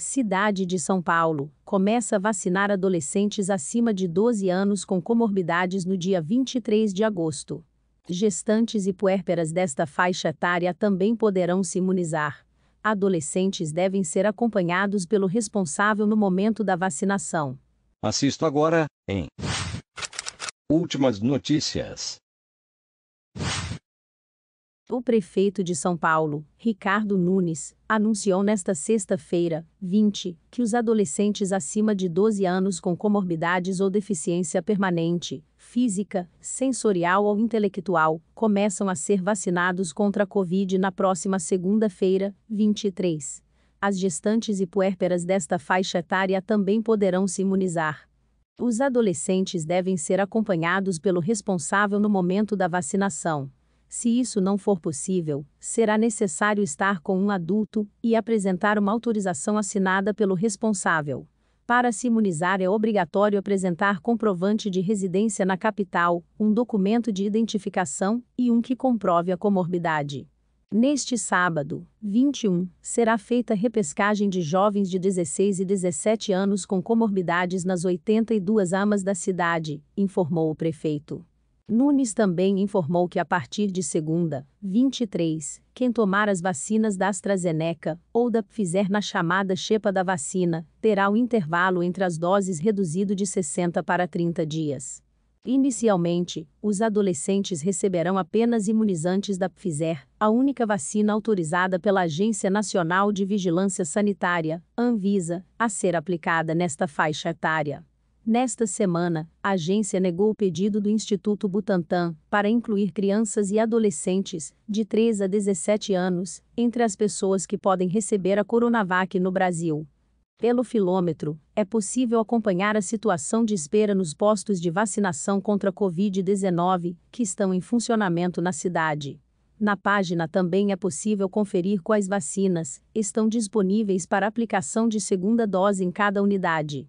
Cidade de São Paulo, começa a vacinar adolescentes acima de 12 anos com comorbidades no dia 23 de agosto. Gestantes e puérperas desta faixa etária também poderão se imunizar. Adolescentes devem ser acompanhados pelo responsável no momento da vacinação. Assisto agora, em Últimas notícias. O prefeito de São Paulo, Ricardo Nunes, anunciou nesta sexta-feira, 20, que os adolescentes acima de 12 anos com comorbidades ou deficiência permanente, física, sensorial ou intelectual, começam a ser vacinados contra a Covid na próxima segunda-feira, 23. As gestantes e puérperas desta faixa etária também poderão se imunizar os adolescentes devem ser acompanhados pelo responsável no momento da vacinação. Se isso não for possível, será necessário estar com um adulto e apresentar uma autorização assinada pelo responsável. Para se imunizar é obrigatório apresentar comprovante de residência na capital, um documento de identificação e um que comprove a comorbidade. Neste sábado, 21, será feita repescagem de jovens de 16 e 17 anos com comorbidades nas 82 amas da cidade, informou o prefeito. Nunes também informou que a partir de segunda, 23, quem tomar as vacinas da AstraZeneca ou da Pfizer na chamada chepa da vacina, terá o intervalo entre as doses reduzido de 60 para 30 dias. Inicialmente, os adolescentes receberão apenas imunizantes da Pfizer, a única vacina autorizada pela Agência Nacional de Vigilância Sanitária, Anvisa, a ser aplicada nesta faixa etária. Nesta semana, a agência negou o pedido do Instituto Butantan para incluir crianças e adolescentes, de 3 a 17 anos, entre as pessoas que podem receber a Coronavac no Brasil. Pelo filômetro, é possível acompanhar a situação de espera nos postos de vacinação contra a Covid-19, que estão em funcionamento na cidade. Na página também é possível conferir quais vacinas estão disponíveis para aplicação de segunda dose em cada unidade